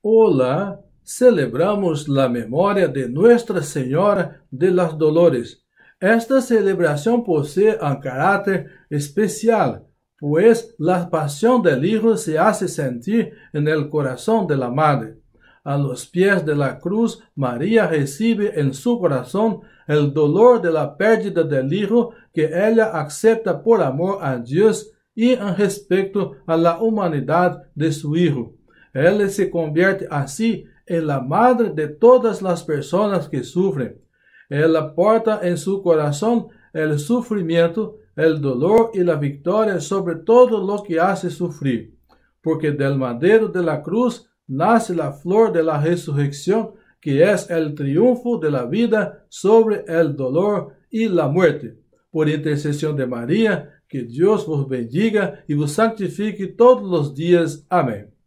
Hola, celebramos la memoria de Nuestra Señora de las Dolores. Esta celebración posee un carácter especial, pues la pasión del Hijo se hace sentir en el corazón de la Madre. A los pies de la cruz, María recibe en su corazón el dolor de la pérdida del Hijo que ella acepta por amor a Dios y en respecto a la humanidad de su Hijo. Ela se convierte assim en la madre de todas as pessoas que sufren. Ela porta en su coração el sufrimiento, el dolor e la victoria sobre todo lo que hace sufrir, porque del madeiro de la cruz nace la flor de la resurrección, que es el triunfo de la vida sobre el dolor e la muerte. Por intercessão de Maria, que Dios vos bendiga e vos santifique todos os dias. Amém.